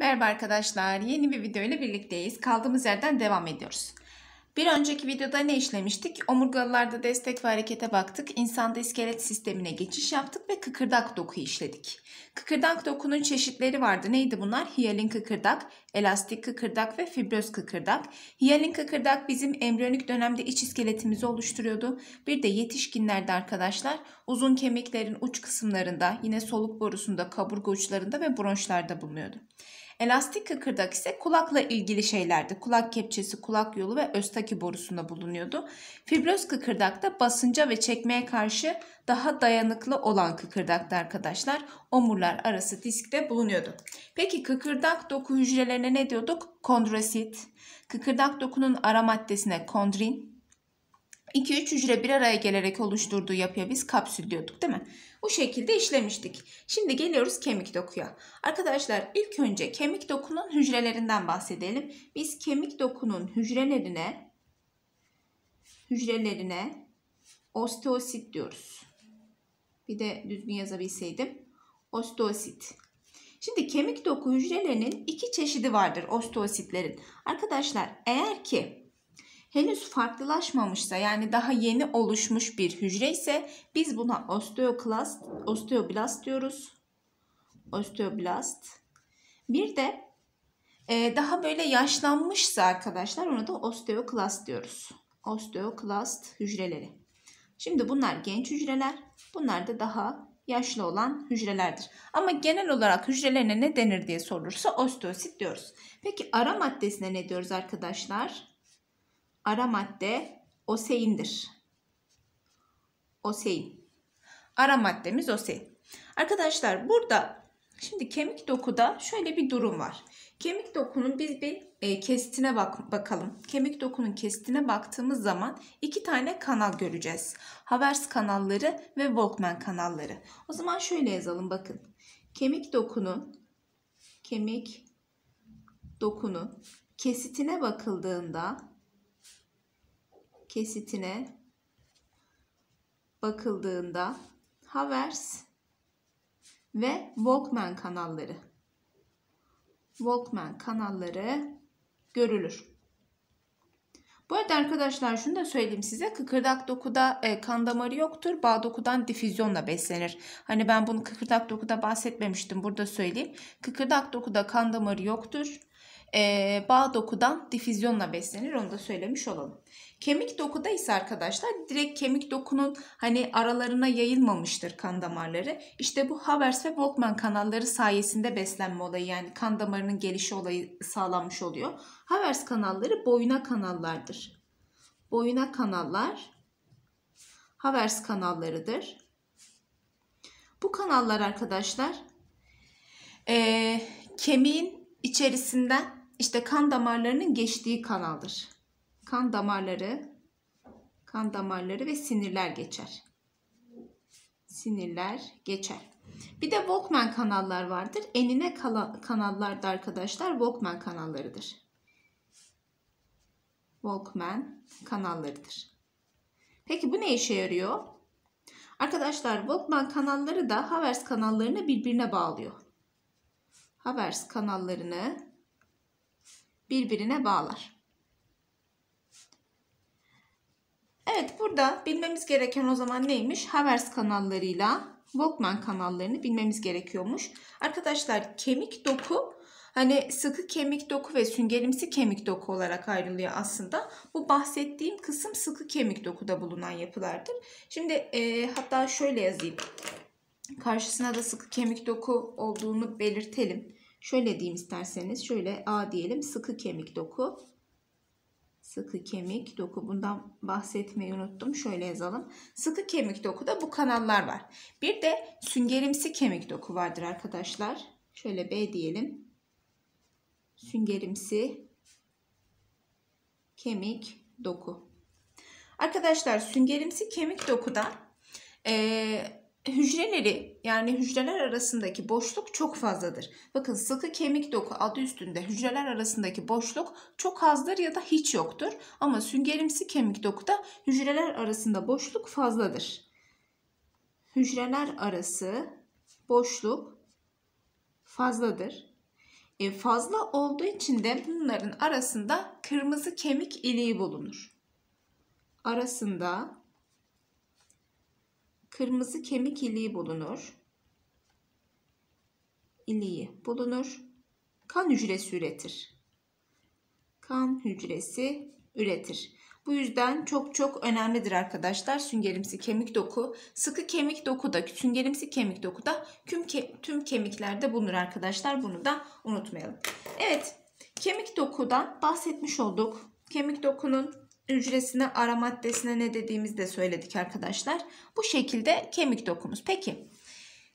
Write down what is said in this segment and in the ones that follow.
Merhaba arkadaşlar. Yeni bir video ile birlikteyiz. Kaldığımız yerden devam ediyoruz. Bir önceki videoda ne işlemiştik? Omurgalılarda destek ve harekete baktık. İnsanda iskelet sistemine geçiş yaptık ve kıkırdak dokuyu işledik. Kıkırdak dokunun çeşitleri vardı. Neydi bunlar? Hiyalin kıkırdak, elastik kıkırdak ve fibroz kıkırdak. Hiyalin kıkırdak bizim embriyonik dönemde iç iskeletimizi oluşturuyordu. Bir de yetişkinlerde arkadaşlar uzun kemiklerin uç kısımlarında, yine soluk borusunda, kaburga uçlarında ve bronşlarda bulunuyordu. Elastik kıkırdak ise kulakla ilgili şeylerdi. Kulak kepçesi, kulak yolu ve östaki borusunda bulunuyordu. Fibroz kıkırdak da basınca ve çekmeye karşı daha dayanıklı olan kıkırdaktı arkadaşlar. Omurlar arası diskte bulunuyordu. Peki kıkırdak doku hücrelerine ne diyorduk? Kondrosit. Kıkırdak dokunun ara maddesine kondrin, 2-3 hücre bir araya gelerek oluşturduğu yapıya biz kapsül diyorduk değil mi? Bu şekilde işlemiştik. Şimdi geliyoruz kemik dokuya. Arkadaşlar ilk önce kemik dokunun hücrelerinden bahsedelim. Biz kemik dokunun hücrelerine hücrelerine osteosit diyoruz. Bir de düzgün yazabilseydim. Osteosit. Şimdi kemik doku hücrelerinin iki çeşidi vardır osteositlerin. Arkadaşlar eğer ki henüz farklılaşmamışsa yani daha yeni oluşmuş bir hücre ise biz buna osteoklast, osteoblast diyoruz. Osteoblast. Bir de e, daha böyle yaşlanmışsa arkadaşlar ona da osteoklast diyoruz. Osteoklast hücreleri. Şimdi bunlar genç hücreler. Bunlar da daha yaşlı olan hücrelerdir. Ama genel olarak hücrelerine ne denir diye sorulursa osteosit diyoruz. Peki ara maddesine ne diyoruz arkadaşlar? ara madde oseindir. Osein. Ara maddemiz osein. Arkadaşlar burada şimdi kemik dokuda şöyle bir durum var. Kemik dokunun biz bir e, kesitine bak bakalım. Kemik dokunun kesitine baktığımız zaman iki tane kanal göreceğiz. Havers kanalları ve Volkmann kanalları. O zaman şöyle yazalım bakın. Kemik dokunun kemik dokunun kesitine bakıldığında kesitine bakıldığında Havers ve Walkman kanalları Walkman kanalları görülür. Bu arada arkadaşlar şunu da söyleyeyim size. Kıkırdak dokuda e, kan damarı yoktur. Bağ dokudan difüzyonla beslenir. Hani ben bunu kıkırdak dokuda bahsetmemiştim. Burada söyleyeyim. Kıkırdak dokuda kan damarı yoktur e, bağ dokudan difüzyonla beslenir. Onu da söylemiş olalım. Kemik dokuda ise arkadaşlar direkt kemik dokunun hani aralarına yayılmamıştır kan damarları. İşte bu Havers ve Volkmann kanalları sayesinde beslenme olayı yani kan damarının gelişi olayı sağlanmış oluyor. Havers kanalları boyuna kanallardır. Boyuna kanallar Havers kanallarıdır. Bu kanallar arkadaşlar e, kemiğin içerisinden işte kan damarlarının geçtiği kanaldır. Kan damarları, kan damarları ve sinirler geçer. Sinirler geçer. Bir de Walkman kanallar vardır. Enine kanallar da arkadaşlar Walkman kanallarıdır. Walkman kanallarıdır. Peki bu ne işe yarıyor? Arkadaşlar Walkman kanalları da Havers kanallarını birbirine bağlıyor. Havers kanallarını birbirine bağlar. Evet burada bilmemiz gereken o zaman neymiş? Havers kanallarıyla Walkman kanallarını bilmemiz gerekiyormuş. Arkadaşlar kemik doku hani sıkı kemik doku ve süngerimsi kemik doku olarak ayrılıyor aslında. Bu bahsettiğim kısım sıkı kemik dokuda bulunan yapılardır. Şimdi e, hatta şöyle yazayım. Karşısına da sıkı kemik doku olduğunu belirtelim. Şöyle diyeyim isterseniz. Şöyle A diyelim sıkı kemik doku. Sıkı kemik doku. Bundan bahsetmeyi unuttum. Şöyle yazalım. Sıkı kemik dokuda bu kanallar var. Bir de süngerimsi kemik doku vardır arkadaşlar. Şöyle B diyelim. Süngerimsi kemik doku. Arkadaşlar süngerimsi kemik dokuda e, hücreleri yani hücreler arasındaki boşluk çok fazladır. Bakın sıkı kemik doku adı üstünde hücreler arasındaki boşluk çok azdır ya da hiç yoktur. Ama süngerimsi kemik dokuda hücreler arasında boşluk fazladır. Hücreler arası boşluk fazladır. E fazla olduğu için de bunların arasında kırmızı kemik iliği bulunur. Arasında kırmızı kemik iliği bulunur. İliği bulunur. Kan hücresi üretir. Kan hücresi üretir. Bu yüzden çok çok önemlidir arkadaşlar süngerimsi kemik doku. Sıkı kemik doku da süngerimsi kemik doku da tüm, ke tüm kemiklerde bulunur arkadaşlar. Bunu da unutmayalım. Evet kemik dokudan bahsetmiş olduk. Kemik dokunun hücresine, ara maddesine ne dediğimizi de söyledik arkadaşlar. Bu şekilde kemik dokumuz. Peki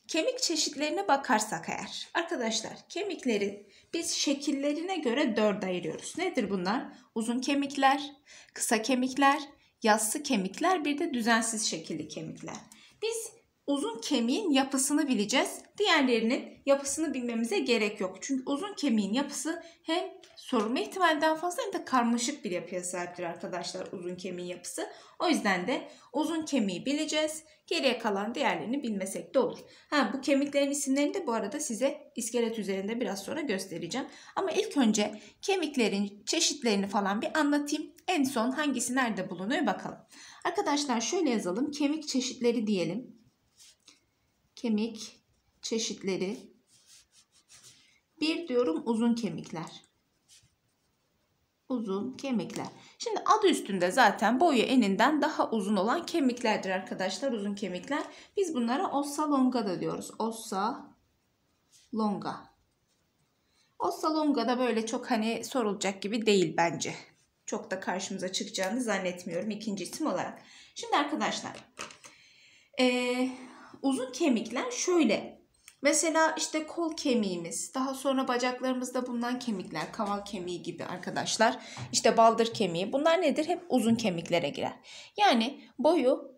kemik çeşitlerine bakarsak eğer arkadaşlar kemikleri biz şekillerine göre dört ayırıyoruz. Nedir bunlar? Uzun kemikler, kısa kemikler, yassı kemikler bir de düzensiz şekilli kemikler. Biz uzun kemiğin yapısını bileceğiz. Diğerlerinin yapısını bilmemize gerek yok. Çünkü uzun kemiğin yapısı hem sorulma ihtimalinden fazla hem de karmaşık bir yapıya sahiptir arkadaşlar uzun kemiğin yapısı. O yüzden de uzun kemiği bileceğiz. Geriye kalan diğerlerini bilmesek de olur. Ha, bu kemiklerin isimlerini de bu arada size iskelet üzerinde biraz sonra göstereceğim. Ama ilk önce kemiklerin çeşitlerini falan bir anlatayım. En son hangisi nerede bulunuyor bakalım. Arkadaşlar şöyle yazalım. Kemik çeşitleri diyelim kemik çeşitleri. Bir diyorum uzun kemikler. Uzun kemikler. Şimdi adı üstünde zaten boyu eninden daha uzun olan kemiklerdir arkadaşlar uzun kemikler. Biz bunlara ossa longa da diyoruz. Ossa longa. Ossa longa da böyle çok hani sorulacak gibi değil bence. Çok da karşımıza çıkacağını zannetmiyorum ikinci isim olarak. Şimdi arkadaşlar ee, uzun kemikler şöyle. Mesela işte kol kemiğimiz, daha sonra bacaklarımızda bulunan kemikler, kaval kemiği gibi arkadaşlar. İşte baldır kemiği. Bunlar nedir? Hep uzun kemiklere girer. Yani boyu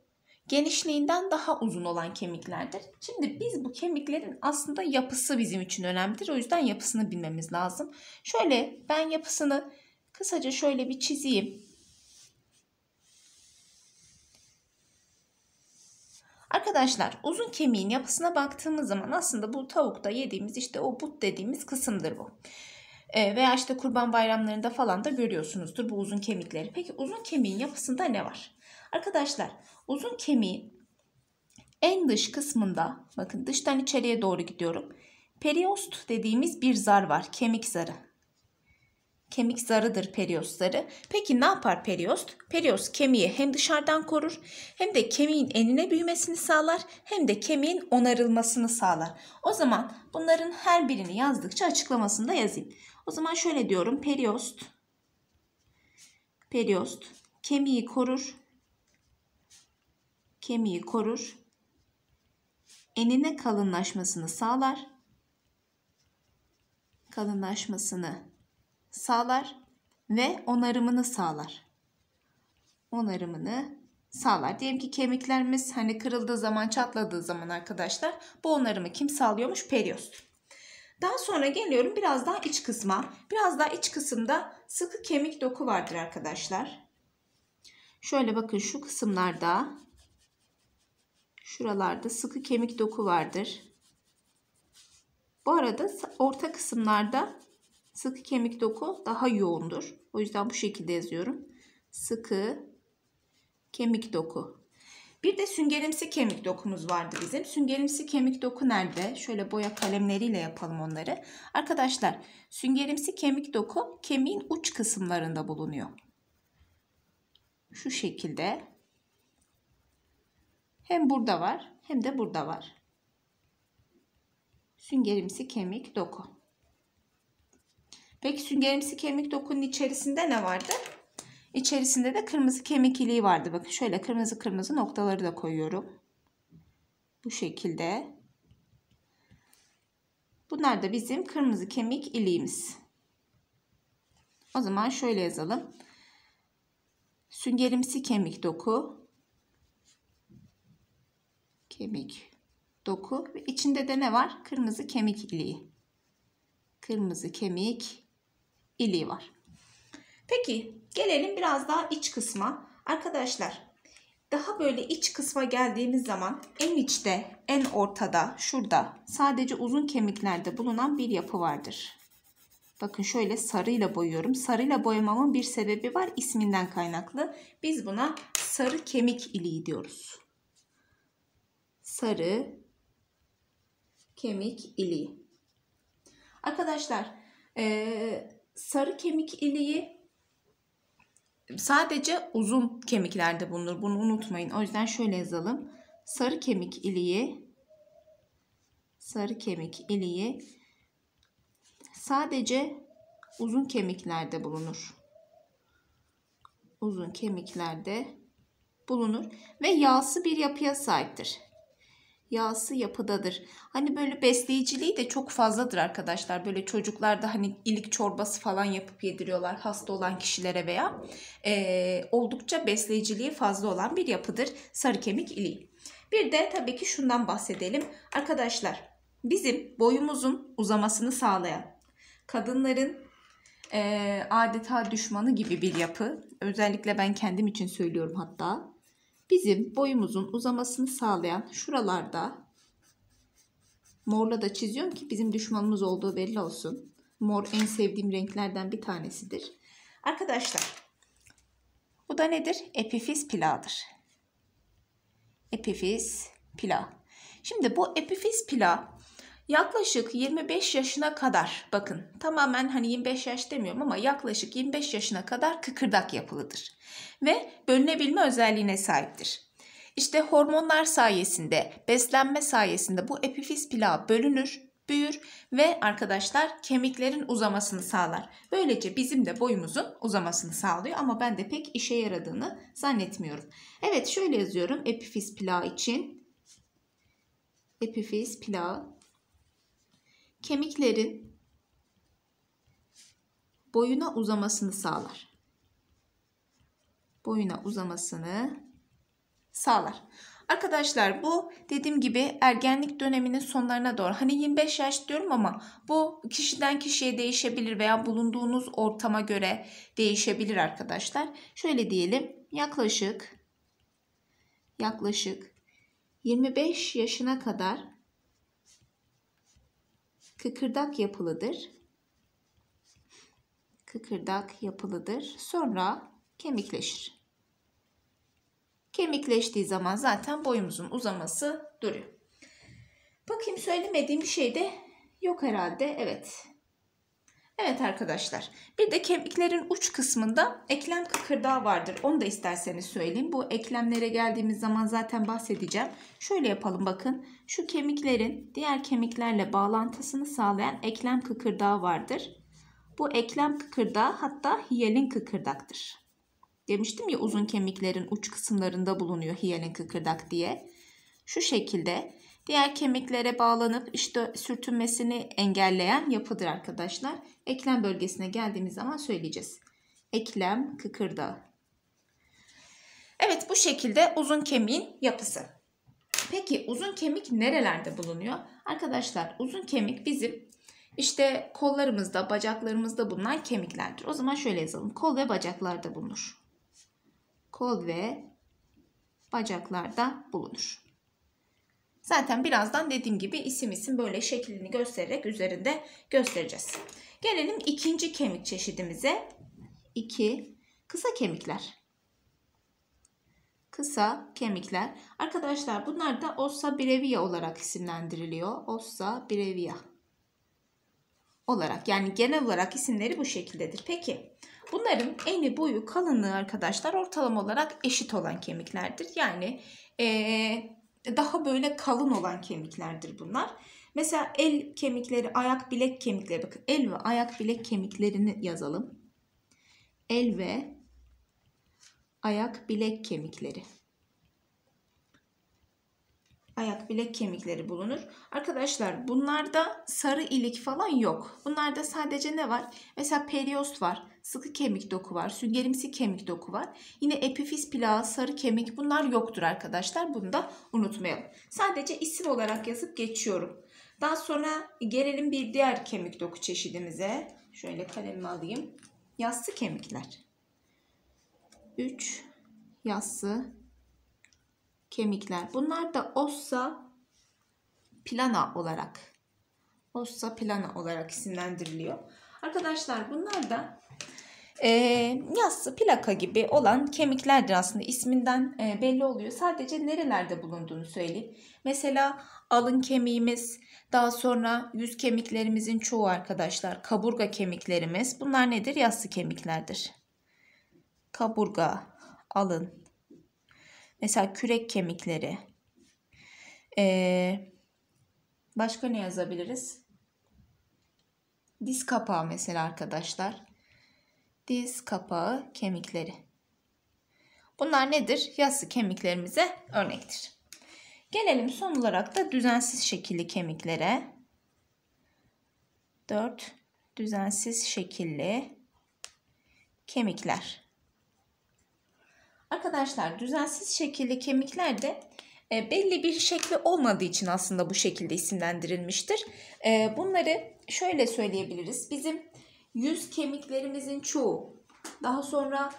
genişliğinden daha uzun olan kemiklerdir. Şimdi biz bu kemiklerin aslında yapısı bizim için önemlidir. O yüzden yapısını bilmemiz lazım. Şöyle ben yapısını kısaca şöyle bir çizeyim. Arkadaşlar uzun kemiğin yapısına baktığımız zaman aslında bu tavukta yediğimiz işte o but dediğimiz kısımdır bu. E, veya işte kurban bayramlarında falan da görüyorsunuzdur bu uzun kemikleri. Peki uzun kemiğin yapısında ne var? Arkadaşlar uzun kemiğin en dış kısmında bakın dıştan içeriye doğru gidiyorum. Periost dediğimiz bir zar var kemik zarı. Kemik zarıdır periost zarı. Peki ne yapar periost? Periost kemiği hem dışarıdan korur hem de kemiğin enine büyümesini sağlar hem de kemiğin onarılmasını sağlar. O zaman bunların her birini yazdıkça açıklamasını da yazayım. O zaman şöyle diyorum periost periost kemiği korur kemiği korur enine kalınlaşmasını sağlar kalınlaşmasını sağlar ve onarımını sağlar. Onarımını sağlar. Diyelim ki kemiklerimiz hani kırıldığı zaman, çatladığı zaman arkadaşlar bu onarımı kim sağlıyormuş? Periost. Daha sonra geliyorum biraz daha iç kısma. Biraz daha iç kısımda sıkı kemik doku vardır arkadaşlar. Şöyle bakın şu kısımlarda şuralarda sıkı kemik doku vardır. Bu arada orta kısımlarda Sıkı kemik doku daha yoğundur. O yüzden bu şekilde yazıyorum. Sıkı kemik doku. Bir de süngerimsi kemik dokumuz vardı bizim. Süngerimsi kemik doku nerede? Şöyle boya kalemleriyle yapalım onları. Arkadaşlar süngerimsi kemik doku kemiğin uç kısımlarında bulunuyor. Şu şekilde. Hem burada var hem de burada var. Süngerimsi kemik doku. Peki süngerimsi kemik dokunun içerisinde ne vardı? İçerisinde de kırmızı kemik iliği vardı. Bakın şöyle kırmızı kırmızı noktaları da koyuyorum. Bu şekilde. Bunlar da bizim kırmızı kemik iliğimiz. O zaman şöyle yazalım. Süngerimsi kemik doku. Kemik doku. Ve içinde de ne var? Kırmızı kemik iliği. Kırmızı kemik iliği var. Peki gelelim biraz daha iç kısma. Arkadaşlar daha böyle iç kısma geldiğimiz zaman en içte, en ortada, şurada sadece uzun kemiklerde bulunan bir yapı vardır. Bakın şöyle sarıyla boyuyorum. Sarıyla boyamamın bir sebebi var isminden kaynaklı. Biz buna sarı kemik iliği diyoruz. Sarı kemik iliği. Arkadaşlar ee, sarı kemik iliği sadece uzun kemiklerde bulunur. Bunu unutmayın. O yüzden şöyle yazalım. Sarı kemik iliği sarı kemik iliği sadece uzun kemiklerde bulunur. Uzun kemiklerde bulunur ve yağsı bir yapıya sahiptir yağsı yapıdadır. Hani böyle besleyiciliği de çok fazladır arkadaşlar. Böyle çocuklarda hani ilik çorbası falan yapıp yediriyorlar hasta olan kişilere veya e, oldukça besleyiciliği fazla olan bir yapıdır sarı kemik iliği. Bir de tabii ki şundan bahsedelim. Arkadaşlar bizim boyumuzun uzamasını sağlayan kadınların e, adeta düşmanı gibi bir yapı. Özellikle ben kendim için söylüyorum hatta bizim boyumuzun uzamasını sağlayan şuralarda morla da çiziyorum ki bizim düşmanımız olduğu belli olsun. Mor en sevdiğim renklerden bir tanesidir. Arkadaşlar bu da nedir? Epifiz pilavıdır. Epifiz pilav. Şimdi bu epifiz pilav Yaklaşık 25 yaşına kadar bakın tamamen hani 25 yaş demiyorum ama yaklaşık 25 yaşına kadar kıkırdak yapılıdır ve bölünebilme özelliğine sahiptir. İşte hormonlar sayesinde, beslenme sayesinde bu epifiz plağı bölünür, büyür ve arkadaşlar kemiklerin uzamasını sağlar. Böylece bizim de boyumuzun uzamasını sağlıyor ama ben de pek işe yaradığını zannetmiyorum. Evet şöyle yazıyorum epifiz plağı için. Epifiz plağı kemiklerin boyuna uzamasını sağlar. Boyuna uzamasını sağlar. Arkadaşlar bu dediğim gibi ergenlik döneminin sonlarına doğru. Hani 25 yaş diyorum ama bu kişiden kişiye değişebilir veya bulunduğunuz ortama göre değişebilir arkadaşlar. Şöyle diyelim yaklaşık yaklaşık 25 yaşına kadar kıkırdak yapılıdır. Kıkırdak yapılıdır. Sonra kemikleşir. Kemikleştiği zaman zaten boyumuzun uzaması duruyor. Bakayım söylemediğim bir şey de yok herhalde. Evet. Evet arkadaşlar bir de kemiklerin uç kısmında eklem kıkırdağı vardır. Onu da isterseniz söyleyeyim. Bu eklemlere geldiğimiz zaman zaten bahsedeceğim. Şöyle yapalım bakın. Şu kemiklerin diğer kemiklerle bağlantısını sağlayan eklem kıkırdağı vardır. Bu eklem kıkırdağı hatta hiyelin kıkırdaktır. Demiştim ya uzun kemiklerin uç kısımlarında bulunuyor hiyelin kıkırdak diye. Şu şekilde Diğer kemiklere bağlanıp işte sürtünmesini engelleyen yapıdır arkadaşlar. Eklem bölgesine geldiğimiz zaman söyleyeceğiz. Eklem kıkırdağı. Evet bu şekilde uzun kemiğin yapısı. Peki uzun kemik nerelerde bulunuyor? Arkadaşlar uzun kemik bizim işte kollarımızda, bacaklarımızda bulunan kemiklerdir. O zaman şöyle yazalım. Kol ve bacaklarda bulunur. Kol ve bacaklarda bulunur. Zaten birazdan dediğim gibi isim isim böyle şeklini göstererek üzerinde göstereceğiz. Gelelim ikinci kemik çeşidimize. İki kısa kemikler. Kısa kemikler. Arkadaşlar bunlar da ossa brevia olarak isimlendiriliyor. Ossa brevia olarak yani genel olarak isimleri bu şekildedir. Peki bunların eni boyu kalınlığı arkadaşlar ortalama olarak eşit olan kemiklerdir. Yani ee, daha böyle kalın olan kemiklerdir bunlar. Mesela el kemikleri, ayak bilek kemikleri. Bakın el ve ayak bilek kemiklerini yazalım. El ve ayak bilek kemikleri. Ayak bilek kemikleri bulunur. Arkadaşlar bunlarda sarı ilik falan yok. Bunlarda sadece ne var? Mesela periost var sıkı kemik doku var, süngerimsi kemik doku var. Yine epifiz plağı, sarı kemik bunlar yoktur arkadaşlar. Bunu da unutmayalım. Sadece isim olarak yazıp geçiyorum. Daha sonra gelelim bir diğer kemik doku çeşidimize. Şöyle kalemimi alayım. Yassı kemikler. 3 yassı kemikler. Bunlar da ossa plana olarak ossa plana olarak isimlendiriliyor. Arkadaşlar bunlar da e, yassı plaka gibi olan kemiklerdir aslında isminden e, belli oluyor. Sadece nerelerde bulunduğunu söyleyeyim. Mesela alın kemiğimiz, daha sonra yüz kemiklerimizin çoğu arkadaşlar kaburga kemiklerimiz. Bunlar nedir? Yassı kemiklerdir. Kaburga, alın. Mesela kürek kemikleri. Ee, başka ne yazabiliriz? Diz kapağı mesela arkadaşlar diz kapağı kemikleri. Bunlar nedir? Yassı kemiklerimize örnektir. Gelelim son olarak da düzensiz şekilli kemiklere. 4 düzensiz şekilli kemikler. Arkadaşlar düzensiz şekilli kemikler de e, belli bir şekli olmadığı için aslında bu şekilde isimlendirilmiştir. E, bunları şöyle söyleyebiliriz. Bizim yüz kemiklerimizin çoğu, daha sonra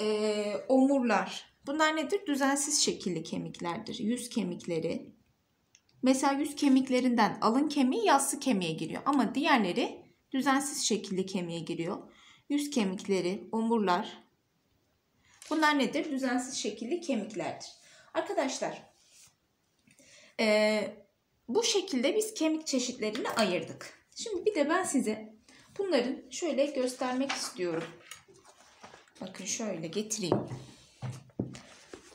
e, omurlar. Bunlar nedir? Düzensiz şekilli kemiklerdir. Yüz kemikleri. Mesela yüz kemiklerinden alın kemiği yassı kemiğe giriyor ama diğerleri düzensiz şekilli kemiğe giriyor. Yüz kemikleri, omurlar. Bunlar nedir? Düzensiz şekilli kemiklerdir. Arkadaşlar e, bu şekilde biz kemik çeşitlerini ayırdık. Şimdi bir de ben size Bunların şöyle göstermek istiyorum. Bakın şöyle getireyim.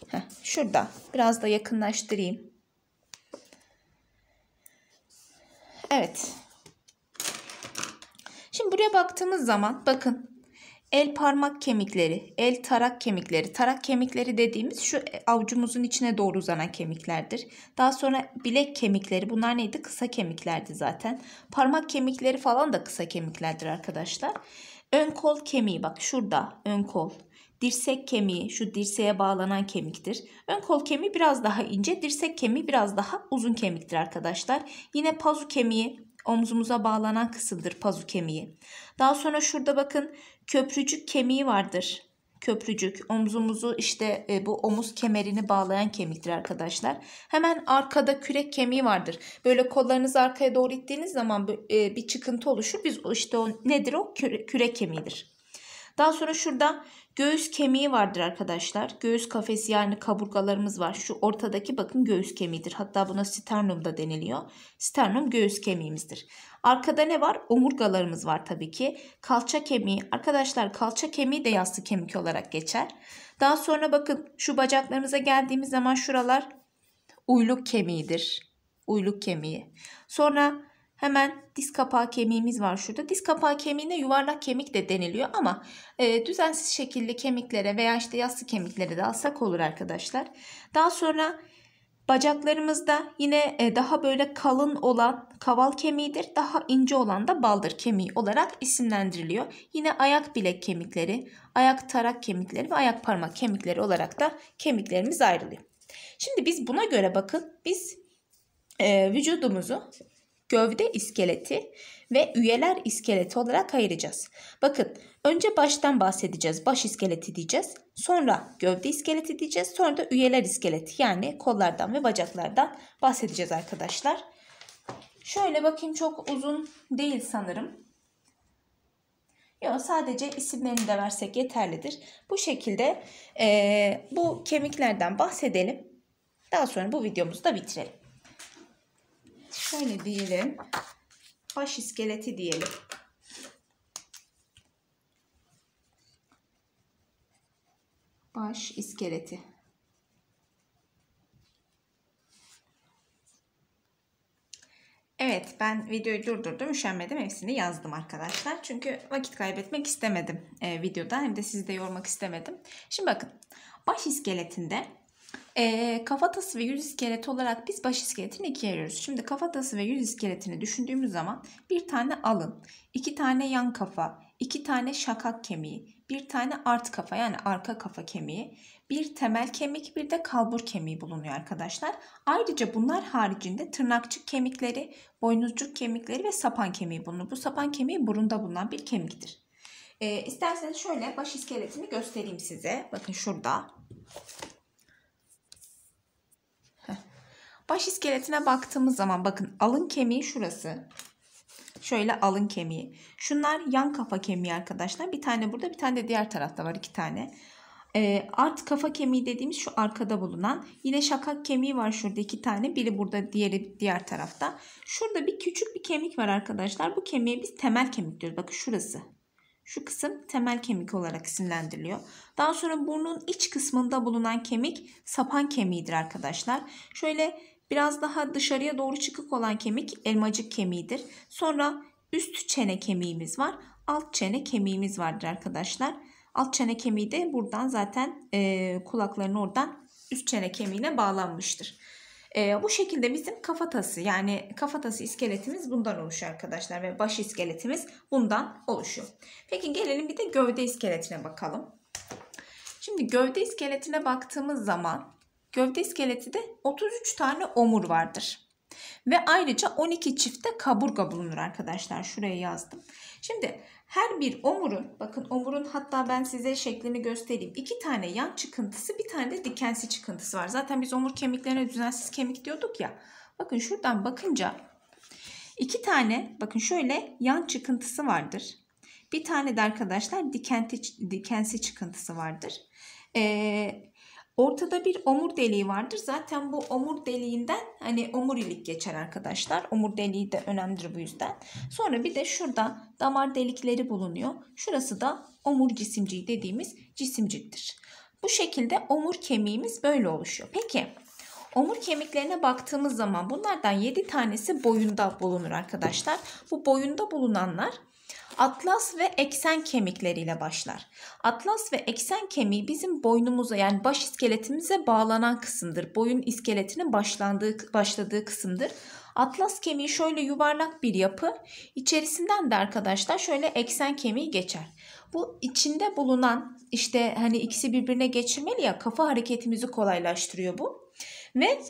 Heh, şurada biraz da yakınlaştırayım. Evet. Şimdi buraya baktığımız zaman bakın El parmak kemikleri, el tarak kemikleri. Tarak kemikleri dediğimiz şu avucumuzun içine doğru uzanan kemiklerdir. Daha sonra bilek kemikleri bunlar neydi? Kısa kemiklerdi zaten. Parmak kemikleri falan da kısa kemiklerdir arkadaşlar. Ön kol kemiği bak şurada ön kol. Dirsek kemiği şu dirseğe bağlanan kemiktir. Ön kol kemiği biraz daha ince, dirsek kemiği biraz daha uzun kemiktir arkadaşlar. Yine pazu kemiği omzumuza bağlanan kısımdır pazu kemiği. Daha sonra şurada bakın köprücük kemiği vardır. Köprücük omzumuzu işte e, bu omuz kemerini bağlayan kemiktir arkadaşlar. Hemen arkada kürek kemiği vardır. Böyle kollarınızı arkaya doğru ittiğiniz zaman e, bir çıkıntı oluşur. Biz işte o nedir o küre, kürek kemiğidir. Daha sonra şurada göğüs kemiği vardır arkadaşlar. Göğüs kafesi yani kaburgalarımız var. Şu ortadaki bakın göğüs kemiğidir. Hatta buna sternum da deniliyor. Sternum göğüs kemiğimizdir. Arkada ne var? Omurgalarımız var tabii ki. Kalça kemiği. Arkadaşlar kalça kemiği de yassı kemik olarak geçer. Daha sonra bakın şu bacaklarımıza geldiğimiz zaman şuralar uyluk kemiğidir. Uyluk kemiği. Sonra hemen diz kapağı kemiğimiz var şurada. Diz kapağı kemiğine yuvarlak kemik de deniliyor ama e, düzensiz şekilli kemiklere veya işte yassı kemiklere de alsak olur arkadaşlar. Daha sonra Bacaklarımızda yine e, daha böyle kalın olan kaval kemiğidir. Daha ince olan da baldır kemiği olarak isimlendiriliyor. Yine ayak bilek kemikleri, ayak tarak kemikleri ve ayak parmak kemikleri olarak da kemiklerimiz ayrılıyor. Şimdi biz buna göre bakın biz e, vücudumuzu gövde iskeleti ve üyeler iskeleti olarak ayıracağız. Bakın önce baştan bahsedeceğiz. Baş iskeleti diyeceğiz. Sonra gövde iskeleti diyeceğiz. Sonra da üyeler iskeleti yani kollardan ve bacaklardan bahsedeceğiz arkadaşlar. Şöyle bakayım çok uzun değil sanırım. Yok sadece isimlerini de versek yeterlidir. Bu şekilde e, bu kemiklerden bahsedelim. Daha sonra bu videomuzu da bitirelim şöyle diyelim. Baş iskeleti diyelim. Baş iskeleti. Evet ben videoyu durdurdum. Üşenmedim hepsini yazdım arkadaşlar. Çünkü vakit kaybetmek istemedim e, videoda. Hem de sizi de yormak istemedim. Şimdi bakın baş iskeletinde e, kafatası ve yüz iskeleti olarak biz baş iskeletini ikiye ayırıyoruz. Şimdi kafatası ve yüz iskeletini düşündüğümüz zaman bir tane alın, iki tane yan kafa, iki tane şakak kemiği, bir tane art kafa yani arka kafa kemiği, bir temel kemik bir de kalbur kemiği bulunuyor arkadaşlar. Ayrıca bunlar haricinde tırnakçık kemikleri, boynuzcuk kemikleri ve sapan kemiği bulunur. Bu sapan kemiği burunda bulunan bir kemiktir. E, isterseniz şöyle baş iskeletini göstereyim size. Bakın şurada. Baş iskeletine baktığımız zaman bakın alın kemiği şurası. Şöyle alın kemiği. Şunlar yan kafa kemiği arkadaşlar. Bir tane burada bir tane de diğer tarafta var iki tane. E, art kafa kemiği dediğimiz şu arkada bulunan. Yine şakak kemiği var şurada iki tane. Biri burada diğeri diğer tarafta. Şurada bir küçük bir kemik var arkadaşlar. Bu kemiğe biz temel kemik diyoruz. Bakın şurası. Şu kısım temel kemik olarak isimlendiriliyor. Daha sonra burnun iç kısmında bulunan kemik sapan kemiğidir arkadaşlar. Şöyle Biraz daha dışarıya doğru çıkık olan kemik elmacık kemiğidir. Sonra üst çene kemiğimiz var. Alt çene kemiğimiz vardır arkadaşlar. Alt çene kemiği de buradan zaten e, kulakların oradan üst çene kemiğine bağlanmıştır. E, bu şekilde bizim kafatası yani kafatası iskeletimiz bundan oluşuyor arkadaşlar ve baş iskeletimiz bundan oluşuyor. Peki gelelim bir de gövde iskeletine bakalım. Şimdi gövde iskeletine baktığımız zaman Gövde iskeleti de 33 tane omur vardır. Ve ayrıca 12 çifte kaburga bulunur arkadaşlar. Şuraya yazdım. Şimdi her bir omurun, bakın omurun hatta ben size şeklini göstereyim. İki tane yan çıkıntısı, bir tane de dikensi çıkıntısı var. Zaten biz omur kemiklerine düzensiz kemik diyorduk ya. Bakın şuradan bakınca iki tane, bakın şöyle yan çıkıntısı vardır. Bir tane de arkadaşlar dikenti, dikensi çıkıntısı vardır. Ee, Ortada bir omur deliği vardır. Zaten bu omur deliğinden hani omurilik geçer arkadaşlar. Omur deliği de önemlidir bu yüzden. Sonra bir de şurada damar delikleri bulunuyor. Şurası da omur cisimciği dediğimiz cisimciktir. Bu şekilde omur kemiğimiz böyle oluşuyor. Peki omur kemiklerine baktığımız zaman bunlardan 7 tanesi boyunda bulunur arkadaşlar. Bu boyunda bulunanlar Atlas ve eksen kemikleriyle başlar. Atlas ve eksen kemiği bizim boynumuza yani baş iskeletimize bağlanan kısımdır. Boyun iskeletinin başlandığı, başladığı kısımdır. Atlas kemiği şöyle yuvarlak bir yapı. İçerisinden de arkadaşlar şöyle eksen kemiği geçer. Bu içinde bulunan işte hani ikisi birbirine geçirmeli ya kafa hareketimizi kolaylaştırıyor bu. Ve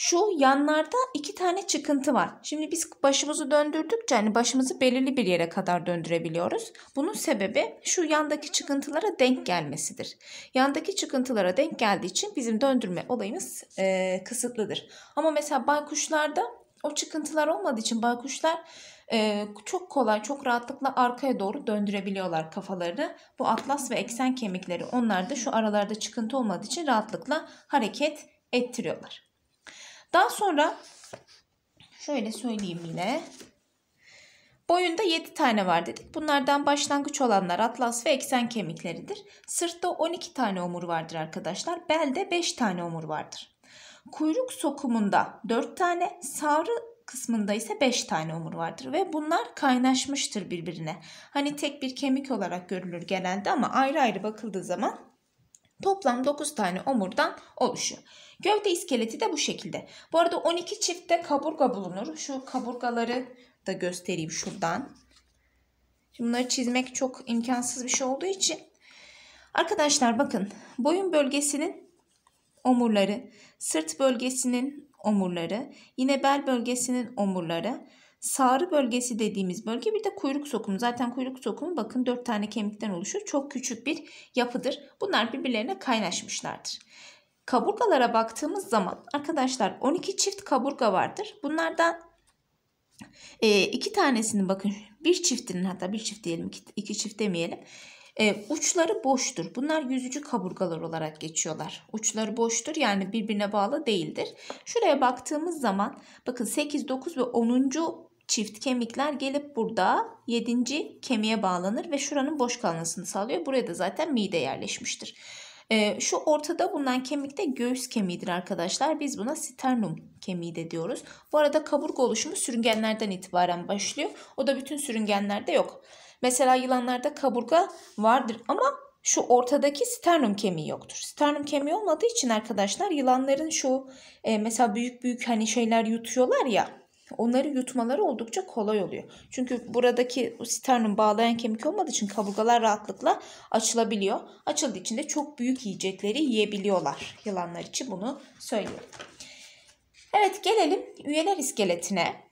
şu yanlarda iki tane çıkıntı var. Şimdi biz başımızı döndürdükçe hani başımızı belirli bir yere kadar döndürebiliyoruz. Bunun sebebi şu yandaki çıkıntılara denk gelmesidir. Yandaki çıkıntılara denk geldiği için bizim döndürme olayımız e, kısıtlıdır. Ama mesela baykuşlarda o çıkıntılar olmadığı için baykuşlar e, çok kolay, çok rahatlıkla arkaya doğru döndürebiliyorlar kafalarını. Bu atlas ve eksen kemikleri onlar da şu aralarda çıkıntı olmadığı için rahatlıkla hareket ettiriyorlar. Daha sonra şöyle söyleyeyim yine. Boyunda 7 tane var dedik. Bunlardan başlangıç olanlar atlas ve eksen kemikleridir. Sırtta 12 tane omur vardır arkadaşlar. Belde 5 tane omur vardır. Kuyruk sokumunda 4 tane, sarı kısmında ise 5 tane omur vardır ve bunlar kaynaşmıştır birbirine. Hani tek bir kemik olarak görülür genelde ama ayrı ayrı bakıldığı zaman toplam 9 tane omurdan oluşuyor. Gövde iskeleti de bu şekilde. Bu arada 12 çiftte kaburga bulunur. Şu kaburgaları da göstereyim şuradan. Şimdi bunları çizmek çok imkansız bir şey olduğu için. Arkadaşlar bakın boyun bölgesinin omurları, sırt bölgesinin omurları, yine bel bölgesinin omurları, Sağrı bölgesi dediğimiz bölge bir de kuyruk sokumu. Zaten kuyruk sokumu bakın 4 tane kemikten oluşur. Çok küçük bir yapıdır. Bunlar birbirlerine kaynaşmışlardır. Kaburgalara baktığımız zaman arkadaşlar 12 çift kaburga vardır. Bunlardan e, iki tanesini bakın bir çiftinin hatta bir çift diyelim iki, iki çift demeyelim. E, uçları boştur. Bunlar yüzücü kaburgalar olarak geçiyorlar. Uçları boştur yani birbirine bağlı değildir. Şuraya baktığımız zaman bakın 8, 9 ve 10. çift kemikler gelip burada 7. kemiğe bağlanır ve şuranın boş kalmasını sağlıyor. Buraya da zaten mide yerleşmiştir. E, şu ortada bulunan kemik de göğüs kemiğidir arkadaşlar. Biz buna sternum kemiği de diyoruz. Bu arada kaburga oluşumu sürüngenlerden itibaren başlıyor. O da bütün sürüngenlerde yok. Mesela yılanlarda kaburga vardır ama şu ortadaki sternum kemiği yoktur. Sternum kemiği olmadığı için arkadaşlar yılanların şu e, mesela büyük büyük hani şeyler yutuyorlar ya onları yutmaları oldukça kolay oluyor. Çünkü buradaki sternum bağlayan kemik olmadığı için kaburgalar rahatlıkla açılabiliyor. Açıldığı için de çok büyük yiyecekleri yiyebiliyorlar. Yılanlar için bunu söylüyorum. Evet gelelim üyeler iskeletine.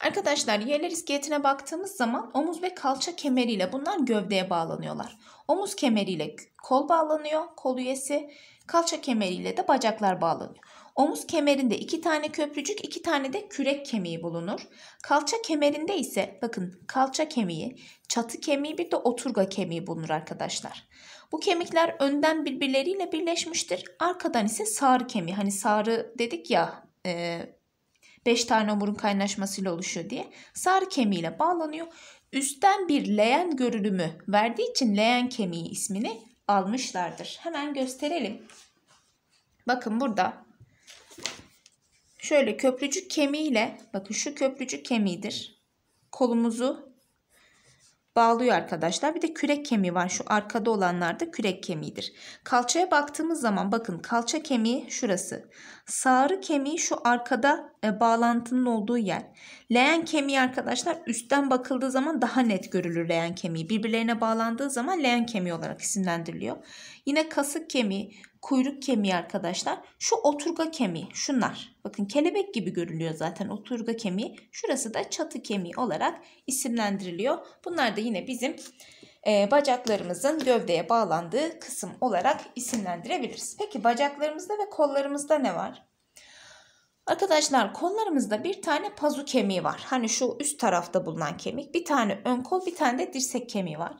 Arkadaşlar üyeler iskeletine baktığımız zaman omuz ve kalça kemeriyle bunlar gövdeye bağlanıyorlar. Omuz kemeriyle kol bağlanıyor, kol üyesi. Kalça kemeriyle de bacaklar bağlanıyor. Omuz kemerinde iki tane köprücük, iki tane de kürek kemiği bulunur. Kalça kemerinde ise bakın kalça kemiği, çatı kemiği bir de oturga kemiği bulunur arkadaşlar. Bu kemikler önden birbirleriyle birleşmiştir. Arkadan ise sağrı kemiği. Hani sağrı dedik ya 5 e, tane omurun kaynaşmasıyla oluşuyor diye. Sağrı kemiğiyle bağlanıyor. Üstten bir leğen görünümü verdiği için leğen kemiği ismini almışlardır. Hemen gösterelim. Bakın burada şöyle köprücük kemiğiyle bakın şu köprücük kemiğidir. Kolumuzu bağlıyor arkadaşlar. Bir de kürek kemiği var. Şu arkada olanlar da kürek kemiğidir. Kalçaya baktığımız zaman bakın kalça kemiği şurası. Sağrı kemiği şu arkada e, bağlantının olduğu yer. Leğen kemiği arkadaşlar üstten bakıldığı zaman daha net görülür leğen kemiği. Birbirlerine bağlandığı zaman leğen kemiği olarak isimlendiriliyor. Yine kasık kemiği kuyruk kemiği arkadaşlar. Şu oturga kemiği şunlar. Bakın kelebek gibi görülüyor zaten oturga kemiği. Şurası da çatı kemiği olarak isimlendiriliyor. Bunlar da yine bizim e, bacaklarımızın gövdeye bağlandığı kısım olarak isimlendirebiliriz. Peki bacaklarımızda ve kollarımızda ne var? Arkadaşlar kollarımızda bir tane pazu kemiği var. Hani şu üst tarafta bulunan kemik. Bir tane ön kol bir tane de dirsek kemiği var.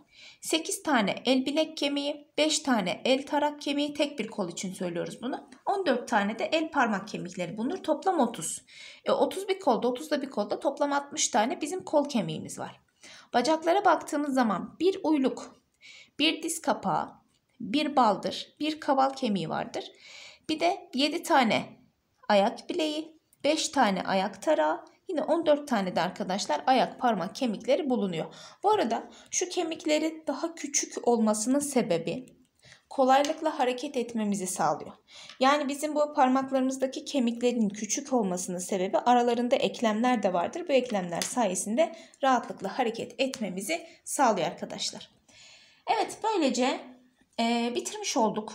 8 tane el bilek kemiği, 5 tane el tarak kemiği tek bir kol için söylüyoruz bunu. 14 tane de el parmak kemikleri bulunur. Toplam 30. E, 30 bir kolda 30 da bir kolda toplam 60 tane bizim kol kemiğimiz var. Bacaklara baktığımız zaman bir uyluk, bir diz kapağı, bir baldır, bir kaval kemiği vardır. Bir de 7 tane ayak bileği, 5 tane ayak tarağı, Yine 14 tane de arkadaşlar ayak parmak kemikleri bulunuyor. Bu arada şu kemikleri daha küçük olmasının sebebi kolaylıkla hareket etmemizi sağlıyor. Yani bizim bu parmaklarımızdaki kemiklerin küçük olmasının sebebi aralarında eklemler de vardır. Bu eklemler sayesinde rahatlıkla hareket etmemizi sağlıyor arkadaşlar. Evet böylece e, bitirmiş olduk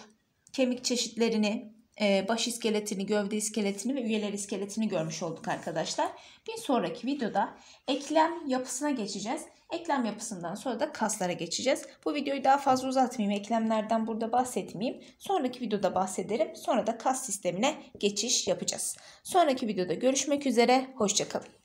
kemik çeşitlerini, ee, baş iskeletini, gövde iskeletini ve üyeler iskeletini görmüş olduk arkadaşlar. Bir sonraki videoda eklem yapısına geçeceğiz. Eklem yapısından sonra da kaslara geçeceğiz. Bu videoyu daha fazla uzatmayayım. Eklemlerden burada bahsetmeyeyim. Sonraki videoda bahsederim. Sonra da kas sistemine geçiş yapacağız. Sonraki videoda görüşmek üzere. Hoşçakalın.